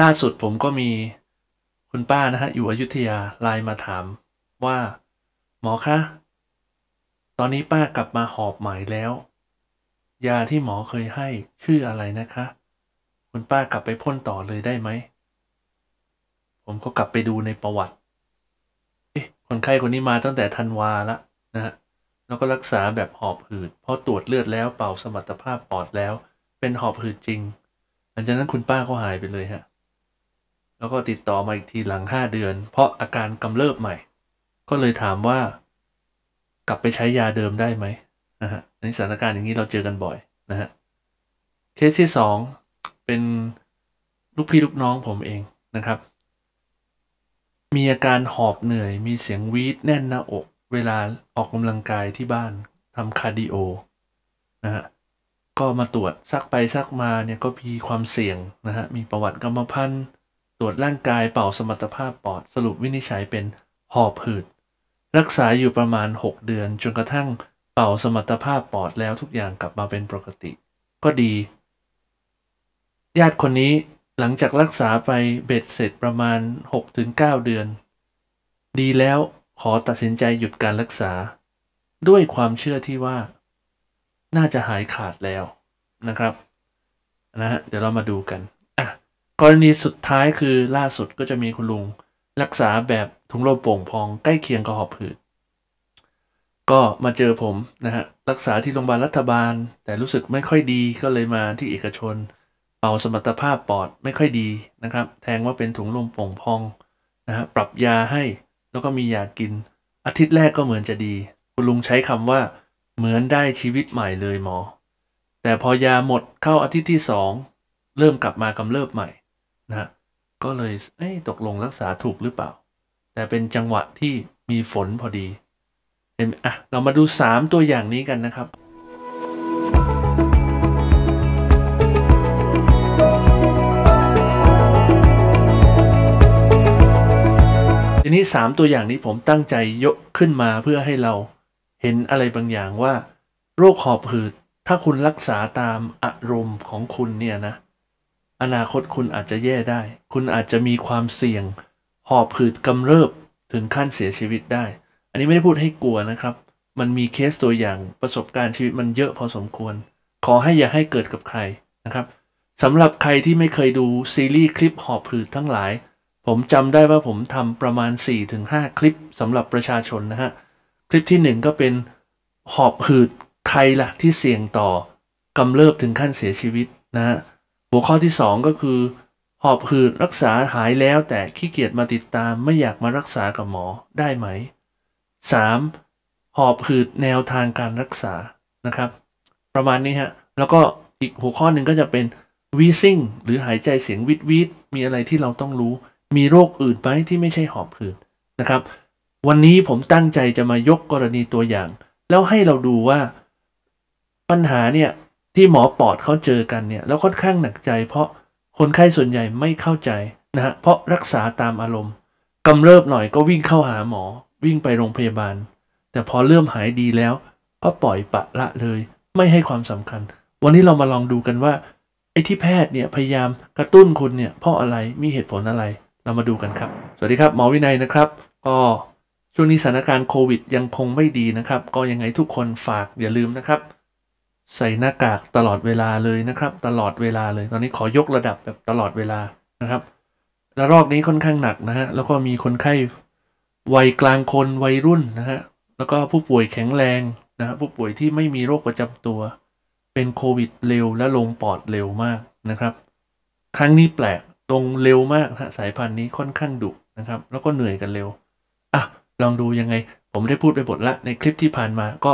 ล่าสุดผมก็มีคุณป้านะฮะ อยู่อยุธยาไลน์มาถามว่า หมอคะตอนนี้ป้ากลับมาหอบใหม่แล้ว ยาที่หมอเคยให้ชื่ออะไรนะคะ คุณป้ากลับไปพ่นต่อเลยได้ไหมผมก็กลับไปดูในประวัติ เอ๊ะคนไข้คนนี้มาตั้งแต่ธันวาละนะฮะแล้วก็รักษาแบบหอบหืดพราะตรวจเลือดแล้วเป่าสมรรถภาพปอดแล้ว เป็นหอบหืดจริง หลังจากนั้นคุณป้าก็หายไปเลยฮะแล้วก็ติดต่อมาอีกทีหลังห้าเดือน เพราะอาการกำเริบใหม่ ก็เลยถามว่า กลับไปใช้ยาเดิมได้ไหมนะฮะในสถานการณ์อย่างนี้เราเจอกันบ่อยนะฮะเคสที่สองเป็น ลูกพี่ลูกน้องผมเองนะครับ มีอาการหอบเหนื่อยมีเสียงวีดแน่นหน้าอก เวลาออกกำลังกายที่บ้านทำคาร์ดิโอนะฮะก็มาตรวจ ซักไปซักมาเนี่ยก็มีความเสี่ยงนะฮะมีประวัติกรรมพันธุ์ตรวจร่างกายเป่าสมรรถภาพปอด สรุปวินิจฉัยเป็นหอบหืดรักษาอยู่ประมาณ 6 เดือน จนกระทั่งเป่าสมรรถภาพปอดแล้วทุกอย่างกลับมาเป็นปกติ ก็ดีญาติคนนี้หลังจากรักษาไปเบ็ดเสร็จประมาณ 6-9 เดือน ดีแล้วขอตัดสินใจหยุดการรักษา ด้วยความเชื่อที่ว่าน่าจะหายขาดแล้วนะครับนะฮะเดี๋ยวเรามาดูกันกรณีสุดท้ายคือล่าสุดก็จะมีคุณลุง รักษาแบบถุงลมโป่งพองใกล้เคียงกับหอบหืด ก็มาเจอผมนะฮะรักษาที่โรงพยาบาลรัฐบาล แต่รู้สึกไม่ค่อยดี ก็เลยมาที่เอกชน เป่าสมรรถภาพปอดไม่ค่อยดีนะครับแทงว่าเป็นถุงลมโป่งพองนะฮะปรับยาให้แล้วก็มียากิน อาทิตย์แรกก็เหมือนจะดี คุณลุงใช้คำว่า เหมือนได้ชีวิตใหม่เลยหมอแต่พอยาหมดเข้าอาทิตย์ที่สองเริ่มกลับมากำเริบใหม่นะก็เลยเอ้ตกลงรักษาถูกหรือเปล่า แต่เป็นจังหวะที่มีฝนพอดีเป็นอ่ะเรามาดู 3 ตัวอย่างนี้กันนะครับ ทีนี้3ตัวอย่างนี้ผมตั้งใจยกขึ้นมาเพื่อให้เราเห็นอะไรบางอย่างว่า โรคหอบหืดถ้าคุณรักษาตามอารมณ์ของคุณเนี่ยนะอนาคตคุณอาจจะแย่ได้ คุณอาจจะมีความเสี่ยง หอบผืดกำเริบถึงขั้นเสียชีวิตได้ อันนี้ไม่ได้พูดให้กลัวนะครับ มันมีเคสตัวอย่างประสบการณ์ชีวิตมันเยอะพอสมควร ขอให้อย่าให้เกิดกับใครนะครับ สำหรับใครที่ไม่เคยดู ซีรีส์คลิปหอบผืดทั้งหลาย ผมจำได้ว่าผมทำประมาณ 4-5 คลิปสำหรับประชาชนนะฮะ คลิปที่ 1 ก็เป็นหอบหืดใครละ่ะ ที่เสี่ยงต่อกำเริบถึงขั้นเสียชีวิตนะฮะหัวข้อที่2ก็คือหอบหืดรักษาหายแล้ว แต่ขี้เกียจมาติดตามไม่อยากมารักษากับหมอได้ไหม 3. หอบหืดแนวทางการรักษานะครับ ประมาณนี้ฮะแล้วก็อีกหัวข้อหนึ่งก็จะเป็นวีซิ่งหรือหายใจเสียงวิดวิดมีอะไรที่เราต้องรู้ มีโรคอื่นไหมที่ไม่ใช่หอบหืดนะครับ วันนี้ผมตั้งใจจะมายกกรณีตัวอย่าง แล้วให้เราดูว่าปัญหาเนี่ยที่หมอปอดเขาเจอกันเนี่ย แล้วค่อนข้างหนักใจ เพราะคนไข้ส่วนใหญ่ไม่เข้าใจนะฮะเพราะรักษาตามอารมณ์กำเริบหน่อยก็วิ่งเข้าหาหมอวิ่งไปโรงพยาบาล แต่พอเริ่มหายดีแล้วก็ปล่อยปะละเลย ไม่ให้ความสำคัญ วันนี้เรามาลองดูกันว่าไอ้ที่แพทย์เนี่ยพยายามกระตุ้นคุณเนี่ยเพราะอะไรมีเหตุผลอะไร เรามาดูกันครับ สวัสดีครับ หมอวินัยนะครับก็ช่วงนี้สถานการณ์โควิดยังคงไม่ดีนะครับ ก็ยังไงทุกคนฝากอย่าลืมนะครับใส่หน้ากากตลอดเวลาเลยนะครับ ตลอดเวลาเลย ตอนนี้ขอยกระดับแบบตลอดเวลานะครับ และรอบนี้ค่อนข้างหนักนะฮะแล้วก็มีคนไข้วัยกลางคนวัยรุ่นนะฮะแล้วก็ผู้ป่วยแข็งแรงนะฮะผู้ป่วยที่ไม่มีโรคประจำตัว เป็นโควิดเร็วและลงปอดเร็วมากนะครับ ครั้งนี้แปลกตรงเร็วมากนะสายพันธุ์นี้ค่อนข้างดุนะครับ แล้วก็เหนื่อยกันเร็ว อ่ะ ลองดูยังไง ผมได้พูดไปบทละในคลิปที่ผ่านมา ก็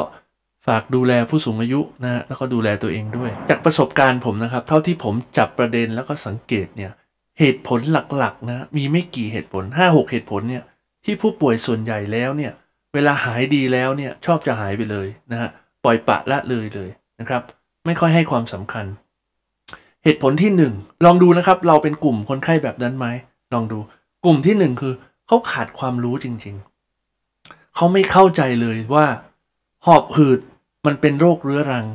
ฝากดูแลผู้สูงอายุนะฮะแล้วก็ดูแลตัวเองด้วย จากประสบการณ์ผมนะครับ เท่าที่ผมจับประเด็นแล้วก็สังเกตเนี่ย เหตุผลหลักๆนะ มีไม่กี่เหตุผล5-6เหตุผลเนี่ย ที่ผู้ป่วยส่วนใหญ่แล้วเนี่ย เวลาหายดีแล้วเนี่ย ชอบจะหายไปเลยนะฮะปล่อยปะละเลยเลยนะครับ ไม่ค่อยให้ความสำคัญ เหตุผลที่1ลองดูนะครับ เราเป็นกลุ่มคนไข้แบบนั้นไหมลองดูกลุ่มที่1คือเขาขาดความรู้จริง ๆเขาไม่เข้าใจเลยว่าหอบหืดมันเป็นโรคเรื้อรัง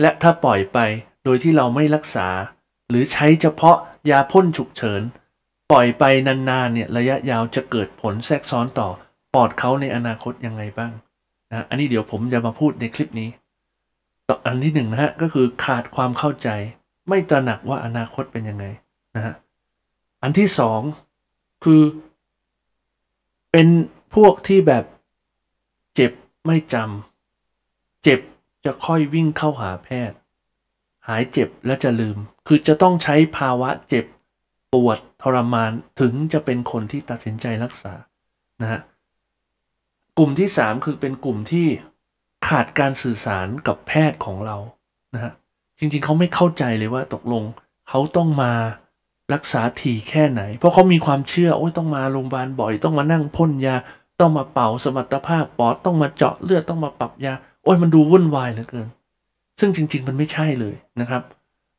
และถ้าปล่อยไปโดยที่เราไม่รักษา หรือใช้เฉพาะยาพ่นฉุกเฉิน ปล่อยไปนานๆเนี่ยระยะยาวจะเกิดผลแทรกซ้อนต่อปอดเขาในอนาคตยังไงบ้างนะอันนี้เดี๋ยวผมจะมาพูดในคลิปนี้ต่ออันที่หนึ่งนะฮะ ก็คือขาดความเข้าใจไม่ตระหนักว่าอนาคตเป็นยังไงนะฮะอันที่สองคือเป็นพวกที่แบบเจ็บไม่จำเจ็บ จะค่อยวิ่งเข้าหาแพทย์ หายเจ็บ และจะลืม คือจะต้องใช้ภาวะเจ็บ ปวดทรมานถึงจะเป็นคนที่ตัดสินใจรักษา นะฮะ กลุ่มที่สามคือเป็นกลุ่มที่ขาดการสื่อสารกับแพทย์ของเรา นะฮะ จริงๆเขาไม่เข้าใจเลยว่าตกลง เขาต้องมารักษาถี่แค่ไหน เพราะเขามีความเชื่อ โอ้ยต้องมาโรงพยาบาลบ่อย ต้องมานั่งพ่นยา ต้องมาเป่าสมรรถภาพปอดต้องมาเจาะเลือดต้องมาปรับยาโอ้ย มันดูวุ่นวายเหลือเกิน ซึ่งจริง ๆ มันไม่ใช่เลยนะครับ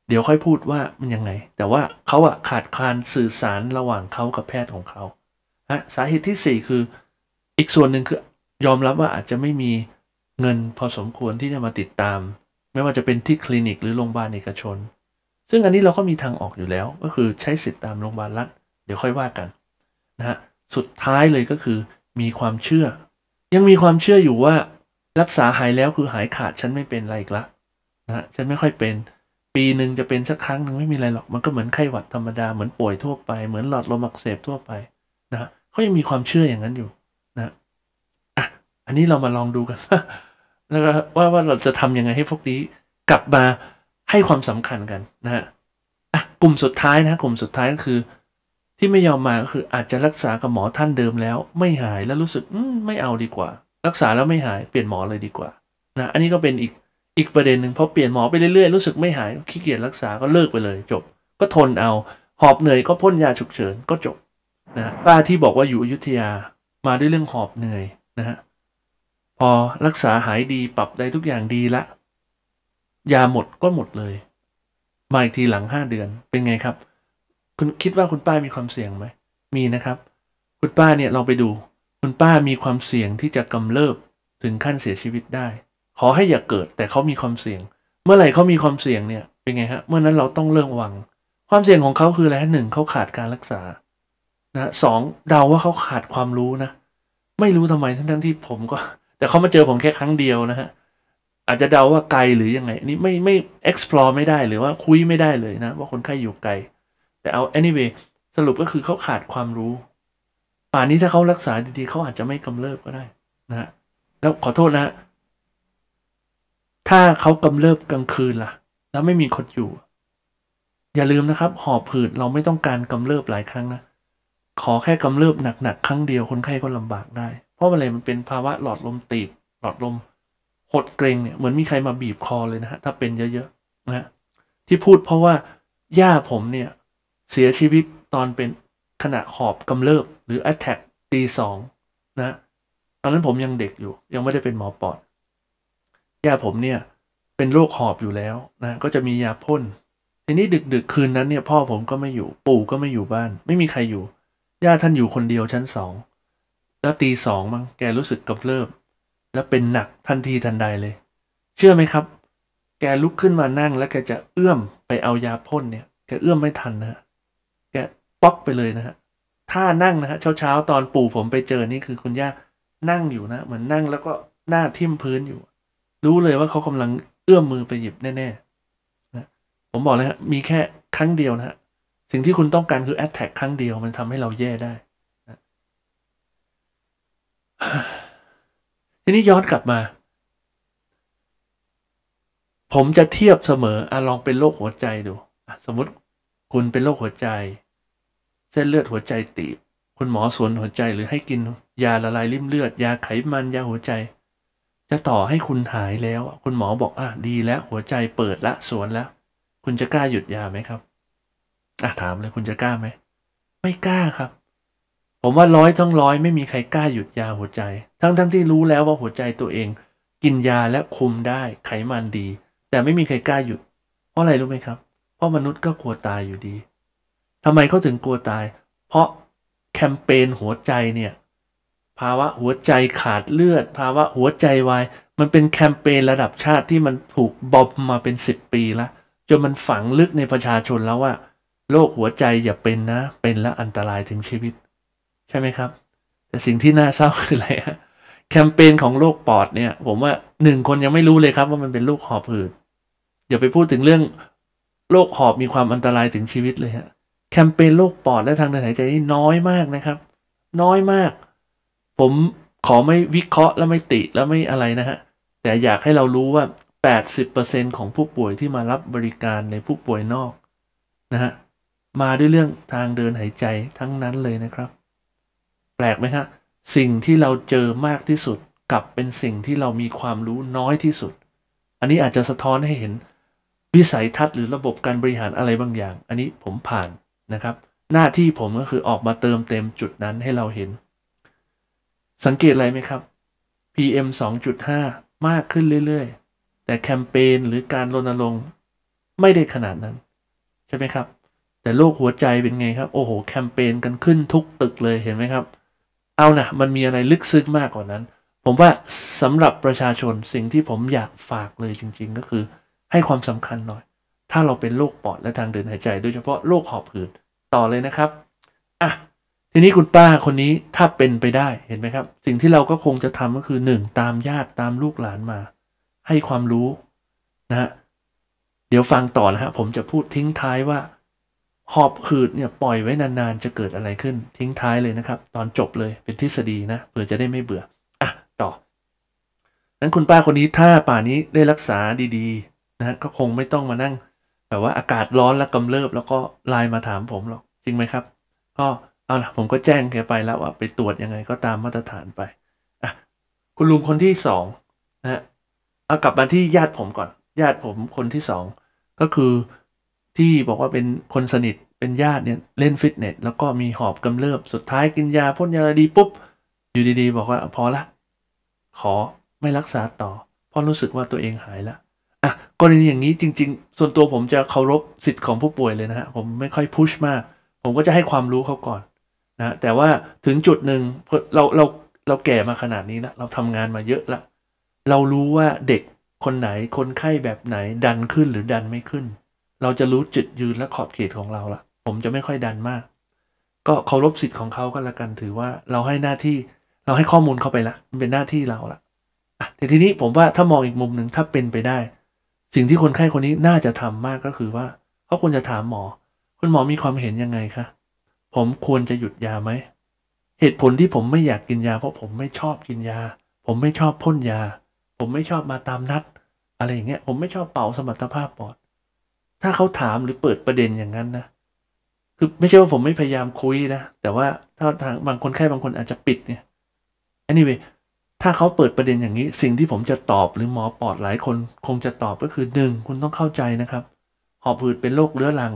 เดี๋ยวค่อยพูดว่ามันยังไง แต่ว่าเขาอะขาดการสื่อสารระหว่างเขากับแพทย์ของเขาฮะสาเหตุที่ 4 คือ อีกส่วนหนึ่งคือยอมรับว่าอาจจะไม่มีเงินพอสมควรที่จะมาติดตาม ไม่ว่าจะเป็นที่คลินิก หรือโรงพยาบาลเอกชน ซึ่งอันนี้เราก็มีทางออกอยู่แล้ว ก็คือใช้สิทธิ์ตามโรงพยาบาลรัฐเดี๋ยวค่อยว่ากันนะฮะสุดท้ายเลยก็คือ มีความเชื่อ ยังมีความเชื่ออยู่ว่ารักษาหายแล้วคือหายขาดฉันไม่เป็นไรละนะฉันไม่ค่อยเป็น ปีหนึ่งจะเป็นสักครั้งหนึ่งไม่มีอะไรหรอกมันก็เหมือนไข้หวัดธรรมดา เหมือนป่วยทั่วไปเหมือนหลอดลมอักเสบทั่วไป นะเขายังมีความเชื่ออย่างนั้นอยู่ นะอ่ะอันนี้เรามาลองดูกันแล้วว่าว่าเราจะทํำยังไงให้พวกนี้กลับมาให้ความสำคัญกัน นะฮะอ่ะกลุ่มสุดท้ายนะกลุ่มสุดท้ายก็คือ ที่ไม่ยอมมาก็คือ อาจจะรักษากับหมอท่านเดิมแล้ว ไม่หาย แล้วรู้สึกอืไม่เอาดีกว่ารักษาแล้วไม่หายเปลี่ยนหมอเลยดีกว่านะอันนี้ก็เป็นอีกอีกประเด็นหนึ่งพอเปลี่ยนหมอไปเรื่อยๆ รู้สึกไม่หาย ขี้เกียจรักษาก็เลิกไปเลยจบ ก็ทนเอา หอบเหนื่อยก็พ่นยาฉุกเฉินก็จบนะป้าที่บอกว่าอยู่อยุธยามาด้วยเรื่องหอบเหนื่อยนะฮะพอรักษาหายดีปรับได้ทุกอย่างดีละ ยาหมดก็หมดเลยมาอีกทีหลังห้าเดือนเป็นไงครับ คุณคิดว่าคุณป้ามีความเสี่ยงไหมมีนะครับ คุณป้าเนี่ยเราไปดูคุณป้ามีความเสี่ยงที่จะกำเริบถึงขั้นเสียชีวิตได้ ขอให้อย่าเกิดแต่เขามีความเสี่ยง เมื่อไหร่เขามีความเสี่ยงเนี่ยเป็นไงฮะ เมื่อนั้นเราต้องเริ่มวังความเสี่ยงของเขาคืออะไรหนึ่งเขาขาดการรักษานะสองเดาว่าเขาขาดความรู้นะไม่รู้ทำไมทั้งทั้งที่ผมก็แต่เขามาเจอผมแค่ครั้งเดียวนะฮะอาจจะเดาว่าไกลหรือยังไงอันนี้ไม่ไม่ explore ไม่ได้หรือว่าคุยไม่ได้เลยนะว่าคนไข้อยู่ไกลแต่เอา anyway สรุปก็คือเขาขาดความรู้่านนี้ถ้าเขารักษาดี ๆเขาอาจจะไม่กำเริบก็ได้นะแล้วขอโทษนะถ้าเขากำเริบกลางคืนล่ะ แล้วไม่มีคนอยู่ อย่าลืมนะครับหอบผืดเราไม่ต้องการกำเริบหลายครั้งนะขอแค่กำเริบหนักๆครั้งเดียวคนไข้ก็ลำบากได้ เพราะอะไรมันเป็นภาวะหลอดลมตีบ หลอดลมหดเกรงเนี่ยเหมือนมีใครมาบีบคอเลยนะฮะถ้าเป็นเยอะๆนะ ที่พูดเพราะว่าย่าผมเนี่ย เสียชีวิตตอนเป็นขณะหอบกำเริบหรือ Attack ตีสองนะตอนนั้นผมยังเด็กอยู่ ยังไม่ได้เป็นหมอปอดยาผมเนี่ยเป็นโรคหอบอยู่แล้วนะ ก็จะมียาพ่นทีนี้ดึกๆคืนนั้นเนี่ย พ่อผมก็ไม่อยู่ปู่ก็ไม่อยู่บ้าน ไม่มีใครอยู่ ย่าท่านอยู่คนเดียวชั้นสองแล้วตีสองมั้งแกรู้สึกกำเริบแล้วเป็นหนักทันทีทันใดเลย เชื่อไหมครับ แกลุกขึ้นมานั่ง แล้วแกจะเอื้อมไปเอายาพ่นเนี่ย แกเอื้อมไม่ทันนะะแกป๊อกไปเลยนะฮะท่านั่งนะฮะ เช้าๆ ตอนปู่ ผมไปเจอนี่คือคุณย่านั่งอยู่นะ เหมือนนั่งแล้วก็หน้าทิ่มพื้นอยู่รู้เลยว่าเขากำลังเอื้อมมือไปหยิบแน่ๆนะผมบอกเลยฮะมีแค่ครั้งเดียวนะฮะ สิ่งที่คุณต้องการคือแอตแทกครั้งเดียว มันทำให้เราแย่ได้นะทีนี้ย้อนกลับมา ผมจะเทียบเสมออลองเป็นโรคหัวใจดูสมมติคุณเป็นโรคหัวใจเส้นเลือดหัวใจตีบ คุณหมอสวนหัวใจหรือให้กินยาละลายริ่มเลือดยาไขมันยาหัวใจ จะต่อให้คุณหายแล้ว คุณหมอบอกอ่ะดีแล้วหัวใจเปิดละสวนแล้ว คุณจะกล้าหยุดยาไหมครับอ่ะถามเลย คุณจะกล้าไหมไม่กล้าครับ ผมว่าร้อยทั้งร้อยไม่มีใครกล้าหยุดยาหัวใจ ทั้งทั้งที่รู้แล้วว่าหัวใจตัวเอง กินยาและคุมได้ ไขมันดี แต่ไม่มีใครกล้าหยุด เพราะอะไรรู้ไหมครับ เพราะมนุษย์ก็กลัวตายอยู่ดีทำไมเขาถึงกลัวตาย เพราะแคมเปญหัวใจเนี่ย ภาวะหัวใจขาดเลือด ภาวะหัวใจวายมันเป็นแคมเปญระดับชาติที่มันถูกบอบมาเป็นสิบปีละจนมันฝังลึกในประชาชนแล้วว่าโรคหัวใจอย่าเป็นนะเป็นและอันตรายถึงชีวิต ใช่ไหมครับ แต่สิ่งที่น่าเศร้าคืออะไรฮะแคมเปญของโรคปอดเนี่ย ผมว่าหนึ่งคนยังไม่รู้เลยครับ ว่ามันเป็นโรคหอบหืดอย่าไปพูดถึงเรื่องโรคหอบมีความอันตรายถึงชีวิตเลยฮะแคมเปญโรคปอดและทางเดินหายใจนี่น้อยมากนะครับ น้อยมาก ผมขอไม่วิเคราะห์และไม่ติ และไม่อะไรนะฮะแต่อยากให้เรารู้ว่า80%ของผู้ป่วยที่มารับบริการในผู้ป่วยนอก นะฮะ มาด้วยเรื่องทางเดินหายใจทั้งนั้นเลยนะครับ แปลกไหมฮะสิ่งที่เราเจอมากที่สุดกับเป็นสิ่งที่เรามีความรู้น้อยที่สุด อันนี้อาจจะสะท้อนให้เห็นวิสัยทัศน์หรือระบบการบริหารอะไรบางอย่าง อันนี้ผมผ่านนะครับหน้าที่ผมก็คือออกมาเติมเต็มจุดนั้นให้เราเห็น สังเกตอะไรไหมครับ PM 2.5 มากขึ้นเรื่อยๆ แต่แคมเปญหรือการรณรงค์ไม่ได้ขนาดนั้น ใช่ไหมครับ แต่โรคหัวใจเป็นไงครับโอ้โหแคมเปญกันขึ้นทุกตึกเลยเห็นไหมครับ เอานะมันมีอะไรลึกซึ้งมากกว่านั้น ผมว่าสำหรับประชาชนสิ่งที่ผมอยากฝากเลยจริงๆก็คือ ให้ความสำคัญหน่อยถ้าเราเป็นโรคปอดและทางเดินหายใจโดยเฉพาะโรคหอบหืดต่อเลยนะครับ อ่ะ ทีนี้คุณป้าคนนี้ถ้าเป็นไปได้เห็นไหมครับ สิ่งที่เราก็คงจะทำก็คือหนึ่งตามญาติตามลูกหลานมา ให้ความรู้นะฮะเดี๋ยวฟังต่อนะฮะ ผมจะพูดทิ้งท้ายว่า หอบหืดเนี่ย ปล่อยไว้นานๆ จะเกิดอะไรขึ้น ทิ้งท้ายเลยนะครับ ตอนจบเลยเป็นทฤษฎีนะเผื่อจะได้ไม่เบื่ออ่ะต่อนั้นคุณป้าคนนี้ถ้าป่านี้ได้รักษาดีๆนะฮะก็คงไม่ต้องมานั่งแบบว่าอากาศร้อนแล้วกำเริบ แล้วก็ไลน์มาถามผมหรอกจริงไหมครับ ก็เอาล่ะ ผมก็แจ้งแกไปแล้วว่า ไปตรวจยังไงก็ตามมาตรฐานไปอ่ะคุณลุงคนที่สองนะฮะเอากลับมาที่ญาติผมก่อน ญาติผมคนที่สองก็คือที่บอกว่าเป็นคนสนิท เป็นญาติเนี่ยเล่นฟิตเนสแล้วก็มีหอบกำเริบ สุดท้ายกินยาพ่นยาดีปุ๊บ อยู่ดี ๆ บอกว่า พอละ ขอไม่รักษาต่อ เพราะรู้สึกว่าตัวเองหายแล้วอ่ะกรณีอย่างนี้จริงๆ ส่วนตัวผมจะเคารพสิทธิ์ของผู้ป่วยเลยนะฮะ ผมไม่ค่อยพุชมาก ผมก็จะให้ความรู้เขาก่อน นะแต่ว่าถึงจุดหนึ่งเราเรา เราแก่มาขนาดนี้นะ เราทำงานมาเยอะละเรารู้ว่าเด็กคนไหนคนไข้แบบไหนดันขึ้นหรือดันไม่ขึ้น เราจะรู้จุดยืนและขอบเขตของเราละผมจะไม่ค่อยดันมาก ก็เคารพสิทธิ์ของเขาก็แล้วกันถือว่าเราให้หน้าที่ เราให้ข้อมูลเข้าไปละ มันเป็นหน้าที่เราละแต่ทีนี้ผมว่าถ้ามองอีกมุมหนึ่งถ้าเป็นไปได้สิ่งที่คนไข้คนนี้น่าจะทำมากก็คือว่าเขาควรจะถามหมอ คุณหมอมีความเห็นยังไงคะ ผมควรจะหยุดยาไหม เหตุผลที่ผมไม่อยาก กินยาเพราะผมไม่ชอบกินยา ผมไม่ชอบพ่นยา ผมไม่ชอบมาตามนัดอะไรอย่างเงี้ยผมไม่ชอบเป่าสมรรถภาพปอด ถ้าเขาถามหรือเปิดประเด็นอย่างนั้นนะคือไม่ใช่ว่าผมไม่พยายามคุยนะแต่ว่าถ้าทางบางคนไข่บางคนอาจจะปิดเนี่ย anyway ถ้าเขาเปิดประเด็นอย่างนี้สิ่งที่ผมจะตอบหรือหมอปอดหลายคนคงจะตอบก็คือหนึ่งคุณต้องเข้าใจนะครับ หอบหืดเป็นโรคเรื้อรัง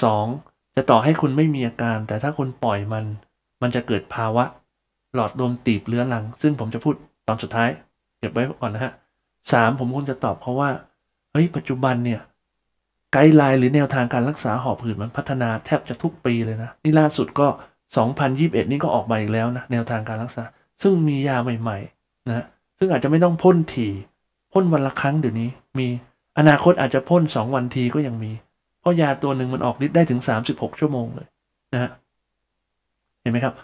2. จะต่อให้คุณไม่มีอาการ แต่ถ้าคุณปล่อยมัน มันจะเกิดภาวะ หลอดลมตีบเรื้อรัง ซึ่งผมจะพูดตอนสุดท้าย เก็บไว้ก่อนนะฮะสามผมคงจะตอบเขาว่าเฮ้ยปัจจุบันเนี่ยไกด์ไลน์หรือแนวทางการรักษาหอบหืดมันพัฒนาแทบจะทุกปีเลยนะนี่ล่าสุดก็ 2021 นี่ก็ออกมาอีกแล้วนะ แนวทางการรักษาซึ่งมียาใหม่ ๆนะซึ่งอาจจะไม่ต้องพ่นถี่พ่นวันละครั้งเดี๋ยวนี้ มีอนาคตอาจจะพ่นสองวันทีก็ยังมี เพราะยาตัวหนึ่งมันออกฤทธิ์ได้ถึงสามสิบหกชั่วโมงเลยนะฮะ เห็นไหมครับ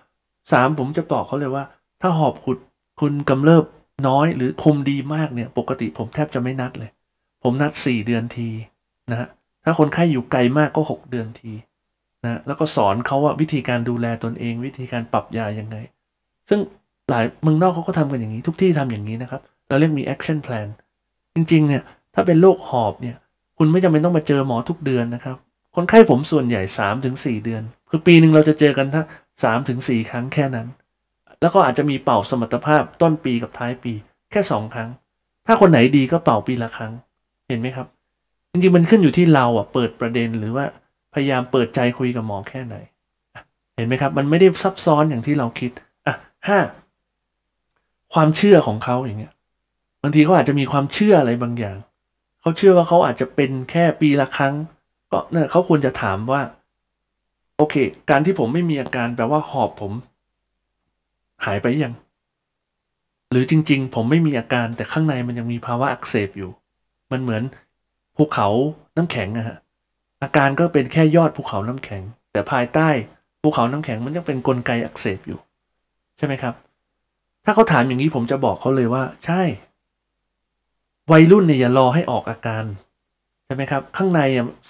สามผมจะบอกเขาเลยว่า ถ้าหอบขุดคุณกำเริบน้อยหรือคุมดีมากเนี่ย ปกติผมแทบจะไม่นัดเลย ผมนัดสี่เดือนทีนะฮะถ้าคนไข้อยู่ไกลมากก็หกเดือนทีนะแล้วก็สอนเขาว่าวิธีการดูแลตนเองวิธีการปรับยายังไง ซึ่งหลายเมืองนอกเขาก็ทำกันอย่างนี้ทุกที่ทำอย่างนี้นะครับ เราเรียกมี action plan จริงๆเนี่ย ถ้าเป็นโรคหอบเนี่ย คุณไม่จำเป็นต้องมาเจอหมอทุกเดือนนะครับ คนไข้ผมส่วนใหญ่3าถึงสเดือน คือปีหนึ่งเราจะเจอกันถ้าสามถึงสี่ครั้งแค่นั้น แล้วก็อาจจะมีเป่าสมรรถภาพต้นปีกับท้ายปี แค่สองครั้ง ถ้าคนไหนดีก็เป่าปีละครั้ง เห็นไหมครับ จริงๆมันขึ้นอยู่ที่เราอ่ะเปิดประเด็น หรือว่าพยายามเปิดใจคุยกับหมอแค่ไหนเห็นไหมครับมันไม่ได้ซับซ้อนอย่างที่เราคิดอ่ะห้าความเชื่อของเขาอย่างเงี้ย บางทีเขาอาจจะมีความเชื่ออะไรบางอย่างเขาเชื่อว่าเขาอาจจะเป็นแค่ปีละครั้งก็เนี่ยเขาควรจะถามว่า โอเค การที่ผมไม่มีอาการแปลว่าหอบผม หายไปยังหรือจริง ๆ ผมไม่มีอาการแต่ข้างในมันยังมีภาวะอักเสบอยู่ มันเหมือนภูเขาน้ำแข็งนะฮะ อาการก็เป็นแค่ยอดภูเขาน้ำแข็ง แต่ภายใต้ ภูเขาน้ำแข็งมันยังเป็นนกลไกอักเสบอยู่ ใช่ไหมครับถ้าเขาถามอย่างนี้ผมจะบอกเขาเลยว่า ใช่ วัยรุ่นเนี่ยอย่ารอให้ออกอาการใช่ไหมครับ ข้างใน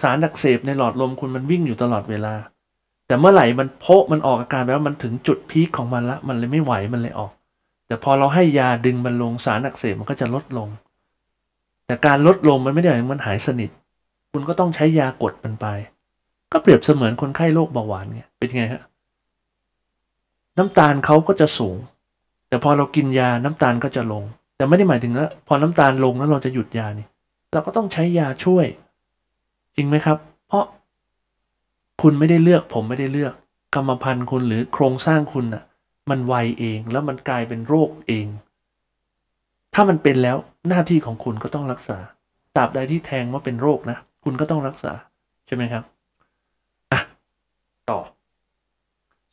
สารดักเสพในหลอดลมคุณมันวิ่งอยู่ตลอดเวลา แต่เมื่อไหร่มันโพะมันออกอาการแล้วมันถึงจุดพีคของมันละมันเลยไม่ไหวมันเลยออก แต่พอเราให้ยาดึงมันลงสารอักเสบมันก็จะลดลง แต่การลดลงมันไม่ได้หมายมันหายสนิท คุณก็ต้องใช้ยากดมันไป ก็เปรียบเสมือนคนไข้โรคเบาหวานไงเป็นไงฮะน้ำตาลเขาก็จะสูงแต่พอเรากินยาน้ำตาลก็จะลง แต่ไม่ได้หมายถึงว่าพอน้ำตาลลงแล้วเราจะหยุดยานี่ เราก็ต้องใช้ยาช่วย จริงไหมครับ เพราะคุณไม่ได้เลือก ผมไม่ได้เลือก กรรมพันธุ์คุณหรือโครงสร้างคุณน่ะ มันไวเอง แล้วมันกลายเป็นโรคเอง ถ้ามันเป็นแล้ว หน้าที่ของคุณก็ต้องรักษา ตราบใดที่แทงว่าเป็นโรคนะคุณก็ต้องรักษา ใช่ไหมครับอ่ะต่อ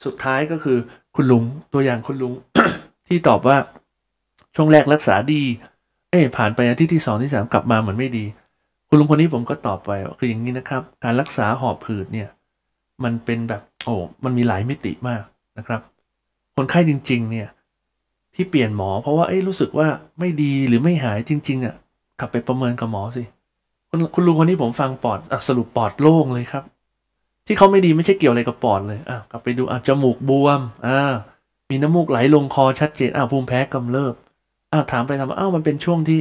สุดท้ายก็คือ คุณลุงตัวอย่างคุณลุงที่ตอบว่า ช่วงแรกรักษาดี เอ้ผ่านไปอาทิตย์ที่สองที่สามกลับมาเหมือนไม่ดี คุณลุงคนนี้ผมก็ตอบไปคืออย่างนี้นะครับ การรักษาหอบผืดเนี่ย มันเป็นแบบ โอ้ มันมีหลายมิติมากนะครับ คนไข้จริง ๆ เนี่ย ที่เปลี่ยนหมอ เพราะว่าเอ้รู้สึกว่าไม่ดีหรือไม่หายจริงๆอ่ะกลับไปประเมินกับหมอสิคุณคุณลุงคนนี้ผมฟังปอดอสรุปปอดโล่งเลยครับ ที่เขาไม่ดีไม่ใช่เกี่ยวอะไรกับปอดเลยอ่ะกลับไปดูอ่ะจมูกบวมอ่ามีน้ำมูกไหลลงคอชัดเจน อ้าวภูมิแพ้กำเริบ อ้าวถามไปทำอ้าวมันเป็นช่วงที่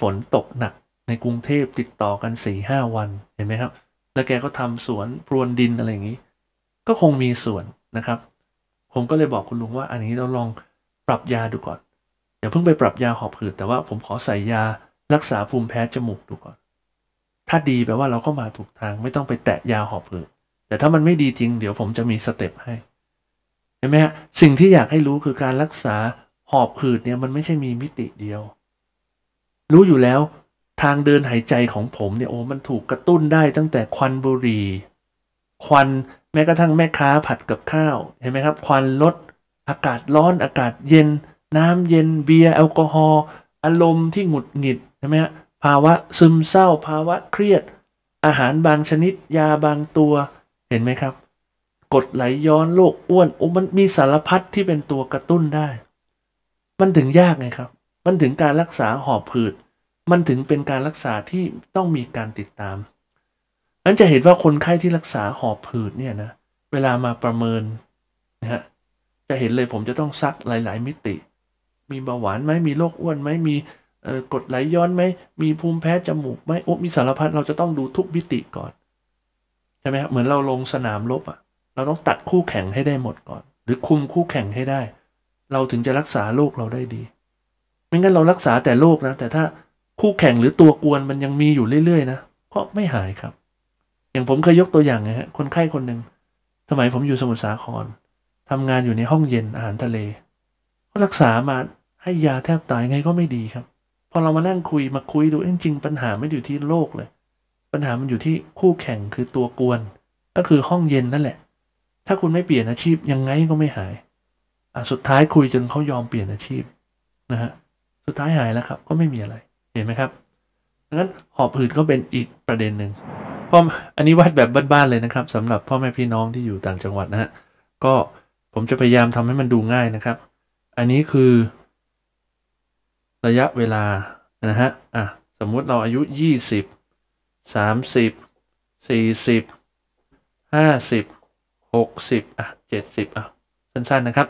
ฝนตกหนักในกรุงเทพติดต่อกันสี่ห้าวันเห็นไหมครับ แล้วแกก็ทำสวนพรวนดินอะไรอย่างนี้ ก็คงมีส่วนนะครับ ผมก็เลยบอกคุณลุงว่าอันนี้เราลองปรับยาดูก่อน อย่าเพิ่งไปปรับยาหอบหืดแต่ว่าผมขอใส่ยารักษาภูมิแพ้จมูกดูก่อน ถ้าดีแปลว่าเราก็มาถูกทาง ไม่ต้องไปแตะยาหอบหืดแต่ถ้ามันไม่ดีจริง เดี๋ยวผมจะมีสเต็ปให้เห็นไหมฮะสิ่งที่อยากให้รู้คือการรักษาหอบหืดเนี่ยมันไม่ใช่มีมิติเดียว รู้อยู่แล้วทางเดินหายใจของผมเนี่ย โอ้มันถูกกระตุ้นได้ตั้งแต่ควันบุหรี่ควันแม้กระทั่งแม่ค้าผัดกับข้าว เห็นไหมครับ ควันลด อากาศร้อนอากาศเย็น น้ำเย็น เบียร์แอลกอฮอล์อารมณ์ที่หงุดหงิดใช่ไหมฮะภาวะซึมเศร้า ภาวะเครียด อาหารบางชนิด ยาบางตัวเห็นไหมครับกดไหลย้อนโรคอ้วนโอ้มันมีสารพัดที่เป็นตัวกระตุ้นได้ มันถึงยากไงครับ มันถึงการรักษาหอบผืดมันถึงเป็นการรักษาที่ต้องมีการติดตามอันจะเห็นว่าคนไข้ที่รักษาหอบผืดเนี่ยนะ เวลามาประเมินนะฮะ จะเห็นเลยผมจะต้องซักหลาย ๆ มิติ มีเบาหวานไหมมีโรคอ้วนไหมมีกดไหลย้อนไหมมีภูมิแพ้จมูกไหมโอ้มีสารพัดเราจะต้องดูทุกมิติก่อน ใช่ไหมครับเหมือนเราลงสนามรบอะ่ะเราต้องตัดคู่แข่งให้ได้หมดก่อน หรือคุมคู่แข่งให้ได้ เราถึงจะรักษาโลกเราได้ดี ไม่งั้นเรารักษาแต่โลกนะแต่ถ้าคู่แข่งหรือตัวกวนมันยังมีอยู่เรื่อยๆ นะก็ไม่หายครับ อย่างผมเคยยกตัวอย่างนะฮะคนไข้คนหนึ่งสมัยผมอยู่สมุทรสาครทำงานอยู่ในห้องเย็นอาหารทะเลก็รักษามาให้ยาแทบตายไงก็ไม่ดีครับพอเรามานั่งคุยมาคุยดูจริงๆปัญหาไม่อยู่ที่โลกเลย ปัญหามันอยู่ที่คู่แข่งคือตัวกวน ก็คือห้องเย็นนั่นแหละถ้าคุณไม่เปลี่ยนอาชีพยังไงก็ไม่หายอ่ะสุดท้ายคุยจนเขายอมเปลี่ยนอาชีพนะฮะสุดท้ายหายแล้วครับ ก็ไม่มีอะไรเห็นไหมครับดังนั้นหอบหืดก็เป็นอีกประเด็นหนึ่งพ่ออันนี้วัดแบบบ้านๆเลยนะครับ สำหรับพ่อแม่พี่น้องที่อยู่ต่างจังหวัดนะฮะก็ผมจะพยายามทำให้มันดูง่ายนะครับ อันนี้คือ ระยะเวลานะฮะอ่ะสมมุติเราอายุ20 30 40 50 60อ่ะ70อ่ะสั้นๆนะครับ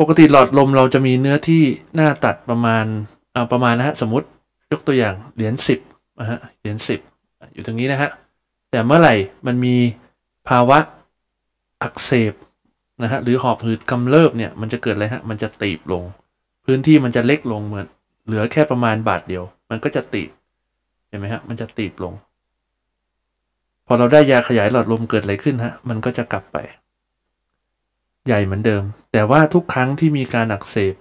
ปกติหลอด ลม เราจะมีเนื้อที่หน้าตัดประมาณเอาประมาณนะฮะ สมมติยกตัวอย่าง เหรียญ10นะฮะเหรียญ10 อยู่ตรงนี้นะฮะ แต่เมื่อไหร่มันมี ภาวะ อักเสบนะฮะ หรือ หอบหืดกำเริบ เนี่ย มันจะเกิด อะไรฮะ มันจะตีบ ลง พื้นที่มันจะเล็กลงเหมือนเหลือแค่ประมาณบาทเดียวมันก็จะตีบเห็นไหมฮะมันจะตีบลงพอเราได้ยาขยายหลอดลมเกิดอะไรขึ้นฮะ มันก็จะกลับไป ใหญ่เหมือนเดิม แต่ว่าทุกครั้งที่มีการอักเสบ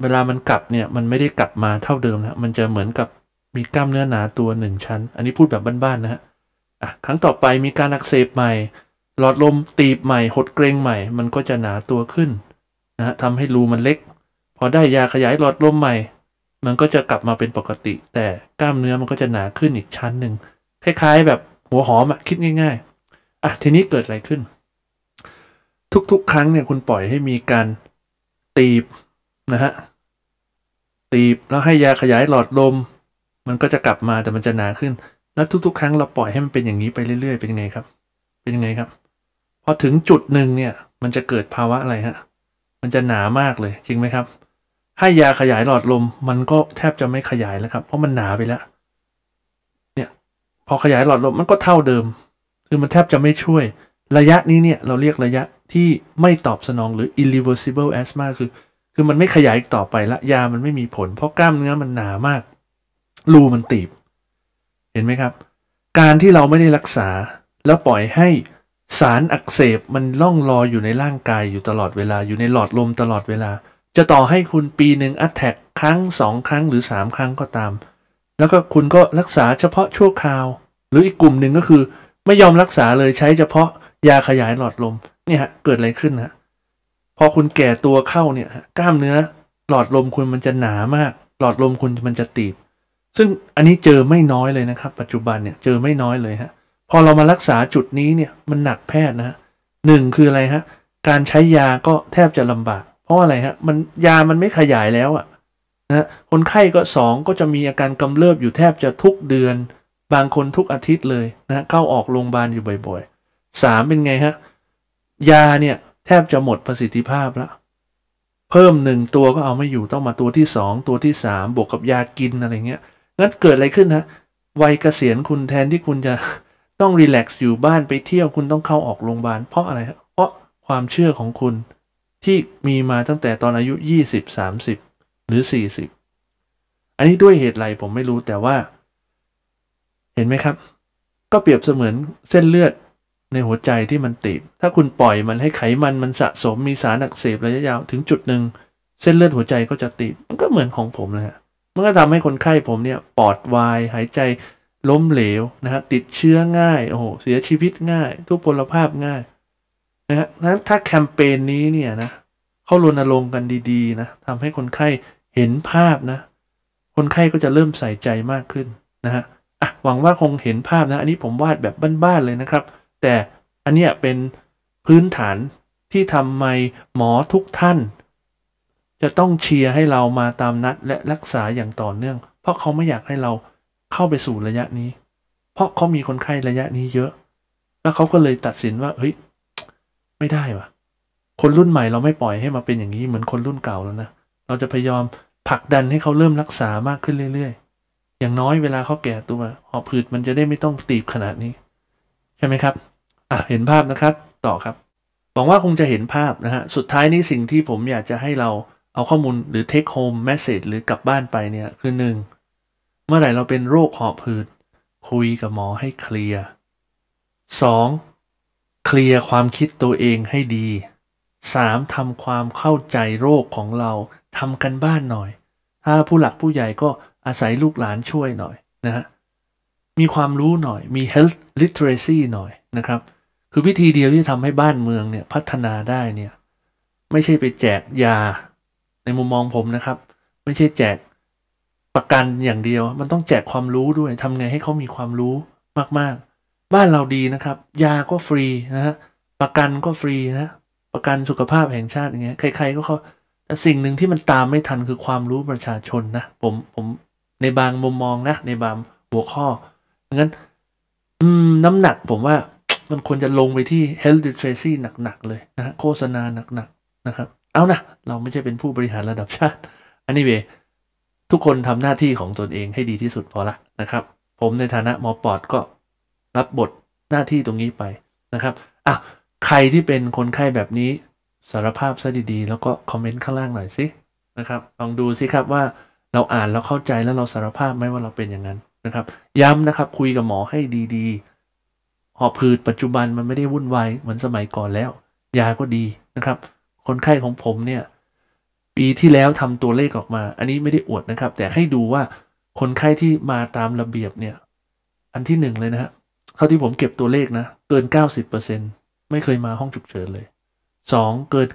เวลามันกลับเนี่ย มันไม่ได้กลับมาเท่าเดิมนะมันจะเหมือนกับมีกล้ามเนื้อหนาตัวหนึ่งชั้น อันนี้พูดแบบบ้านๆนะฮะอ่ะครั้งต่อไปมีการอักเสบใหม่ หลอดลม ตีบใหม่ หดเกรงใหม่ มันก็จะหนาตัวขึ้นนะฮะทำให้รูมันเล็ก พอได้ยาขยายหลอดลมใหม่ มันก็จะกลับมาเป็นปกติ แต่กล้ามเนื้อมันก็จะหนาขึ้นอีกชั้นหนึ่ง คล้ายๆ แบบหัวหอมอะคิดง่ายๆ อ่ะทีนี้เกิดอะไรขึ้น ทุกๆครั้งเนี่ยคุณปล่อยให้มีการตีบนะฮะตีบแล้วให้ยาขยายหลอดลม มันก็จะกลับมาแต่มันจะหนาขึ้นแล้วทุกๆครั้งเราปล่อยให้มันเป็นอย่างนี้ไปเรื่อยๆเป็นยังไงครับ เป็นยังไงครับพอถึงจุดหนึ่งเนี่ย มันจะเกิดภาวะอะไรฮะมันจะหนามากเลย จริงไหมครับให้ยาขยายหลอดลม มันก็แทบจะไม่ขยายแล้วครับเพราะมันหนาไปแล้วพอขยายหลอดลมมันก็เท่าเดิม คือมันแทบจะไม่ช่วย ระยะนี้เนี่ยเราเรียกระยะที่ไม่ตอบสนองหรือ irreversible asthma คือ คือมันไม่ขยายต่อไปละ ยามันไม่มีผล เพราะกล้ามเนื้อมันหนามาก รูมันตีบ เห็นไหมครับ การที่เราไม่ได้รักษา แล้วปล่อยให้สารอักเสบมันล่องลอยอยู่ในร่างกายอยู่ตลอดเวลาอยู่ในหลอดลมตลอดเวลา จะต่อให้คุณปีหนึ่งอัตแทกครั้งสองครั้งหรือสามครั้งก็ตามแล้วก็คุณก็รักษาเฉพาะชั่วคราว หรืออีกกลุ่มหนึ่งก็คือ ไม่ยอมรักษาเลยใช้ เฉพาะยาขยายหลอดลมเนี่ยฮะเกิดอะไรขึ้นฮะพอคุณแก่ตัวเข้าเนี่ยกล้ามเนื้อ หลอดลมคุณมันจะหนามาก หลอดลมคุณมันจะตีบ ซึ่งอันนี้เจอไม่น้อยเลยนะครับปัจจุบันเนี่ยเจอไม่น้อยเลยฮะพอเรามารักษาจุดนี้เนี่ยมันหนักแพทย์นะฮะหนึ่งคืออะไรฮะการใช้ยาก็แทบจะลำบาก เพราะอะไรฮะมันยามันไม่ขยายแล้วอะ่ะนะคนไข้ก็ 2 ก็จะมีอาการกำเริบอยู่แทบจะทุกเดือน บางคนทุกอาทิตย์เลยนะเข้าออกโรงพยาบาลอยู่บ่อยๆ 3 เป็นไงฮะ ยาเนี่ย แทบจะหมดประสิทธิภาพแล้วเพิ่มหนึ่งตัวก็เอาไม่อยู่ต้องมาตัวที่ 2 ตัวที่ 3 บวกกับยากินอะไรเงี้ยงั้นเกิดอะไรขึ้นฮะ วัยเกษียณคุณแทนที่คุณจะต้องรีแลกซ์อยู่บ้านไปเที่ยวคุณต้องเข้าออกโรงพยาบาลเพราะอะไร เพราะความเชื่อของคุณที่มีมาตั้งแต่ตอนอายุ 20-30หรือ40 อันนี้ด้วยเหตุไรผมไม่รู้แต่ว่า เห็นไหมครับ ก็เปรียบเสมือนเส้นเลือดในหัวใจที่มันตีบถ้าคุณปล่อยมันให้ไขมันมันสะสมมีสารอักเสบระยะยาว ถึงจุดหนึ่งเส้นเลือดหัวใจก็จะตีบมันก็เหมือนของผมนะฮะมันก็ทำให้คนไข้ผมเนี่ยปอดวายหายใจล้มเหลวนะฮะติดเชื้อง่าย โอ้โหเสียชีวิตง่ายทุพพลภาพง่ายนะฮะถ้าแคมเปญนี้เนี่ยนะเขารณรงค์กันดี ๆ นะทำให้คนไข้เห็นภาพนะ คนไข้ก็จะเริ่มใส่ใจมากขึ้นนะฮะ อ่ะ หวังว่าคงเห็นภาพนะ อันนี้ผมวาดแบบบ้านๆเลยนะครับ แต่อันเนี้ยเป็นพื้นฐานที่ทำไมหมอทุกท่าน จะต้องเชียร์ให้เรามาตามนัด และรักษาอย่างต่อเนื่อง เพราะเขาไม่อยากให้เราเข้าไปสู่ระยะนี้ เพราะเขามีคนไข้ระยะนี้เยอะ แล้วเขาก็เลยตัดสินว่าเฮ้ยไม่ได้วะคนรุ่นใหม่เราไม่ปล่อยให้มาเป็นอย่างนี้เหมือนคนรุ่นเก่าแล้วนะเราจะพยายามผลักดันให้เขาเริ่มรักษามากขึ้นเรื่อย ๆ อย่างน้อยเวลาเขาแก่ตัว หอบผืดมันจะได้ไม่ต้องตีบขนาดนี้ ใช่ไหมครับ อ่ะเห็นภาพนะครับต่อครับ หวังว่าคงจะเห็นภาพนะฮะ สุดท้ายนี้สิ่งที่ผมอยากจะให้เราเอาข้อมูลหรือ take home message หรือกลับบ้านไปเนี่ย คือหนึ่งเมื่อไหร่เราเป็นโรคหอบผืดคุยกับหมอให้เคลียร์สองเคลียร์ความคิดตัวเองให้ดีสามทำความเข้าใจโรคของเราทำกันบ้านหน่อย ถ้าผู้หลักผู้ใหญ่ก็อาศัยลูกหลานช่วยหน่อยนะฮะมีความรู้หน่อย มี health literacy หน่อยนะครับ คือวิธีเดียวที่ทำให้บ้านเมืองเนี่ยพัฒนาได้เนี่ย ไม่ใช่ไปแจกยาในมุมมองผมนะครับ ไม่ใช่แจกประกันอย่างเดียว มันต้องแจกความรู้ด้วยทำไงให้เขามีความรู้มากๆ บ้านเราดีนะครับ ยาก็ฟรีนะฮะประกันก็ฟรีนะประกันสุขภาพแห่งชาติอย่างเงี้ยใคร ๆก็เขาสิ่งหนึ่งที่มันตามไม่ทันคือความรู้ประชาชนนะ ผมผมในบางมุมมองนะ ในบางหัวข้องั้นอืมน้ำหนักผมว่ามันควรจะลงไปที่ health literacy หนักๆเลยนะโฆษณาหนักๆนะครับ เอานะเราไม่ใช่เป็นผู้บริหารระดับชาติ อันนี้เวทุกคนทำหน้าที่ของตนเองให้ดีที่สุดพอละนะครับ ผมในฐานะหมอปอดก็รับบทหน้าที่ตรงนี้ไปนะครับอ่ะใครที่เป็นคนไข้แบบนี้สารภาพ ซะดีๆ แล้วก็คอมเมนต์ข้างล่าง หน่อยสินะครับ ลองดูสิครับว่าเราอ่านแล้วเข้าใจแล้วเราสารภาพไหมว่าเราเป็นอย่างนั้นนะครับ ย้ำนะครับ คุยกับหมอให้ดีๆหอบผืดปัจจุบันมันไม่ได้วุ่นวายเหมือนสมัยก่อนแล้วยา ก็ดีนะครับ คนไข้ของผมเนี่ย ปีที่แล้วทำตัวเลขออกมา อันนี้ไม่ได้อวดนะครับ แต่ให้ดูว่าคนไข้ที่มาตามระเบียบเนี่ย อันที่หนึ่งเลยนะฮะเท่าที่ผมเก็บตัวเลขนะเกินเก้าสิบเปอร์เซ็นไม่เคยมาห้องฉุกเฉินเลย 2. เกิน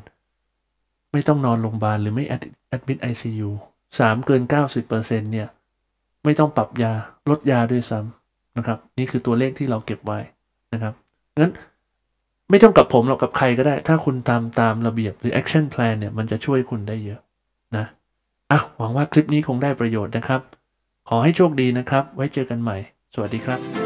90%ไม่ต้องนอนโรงพยาบาลหรือไม่แอดมิดไอซียูสามเกิน 90%เนี่ยไม่ต้องปรับยาลดยาด้วยซ้ำนะครับ นี่คือตัวเลขที่เราเก็บไว้นะครับงั้นไม่ต้องกับผมหรอกกับใครก็ได้ ถ้าคุณทำตามระเบียบหรือ action plan เนี่ยมันจะช่วยคุณได้เยอะนะอ่ะหวังว่าคลิปนี้คงได้ประโยชน์นะครับ ขอให้โชคดีนะครับ ไว้เจอกันใหม่ สวัสดีครับ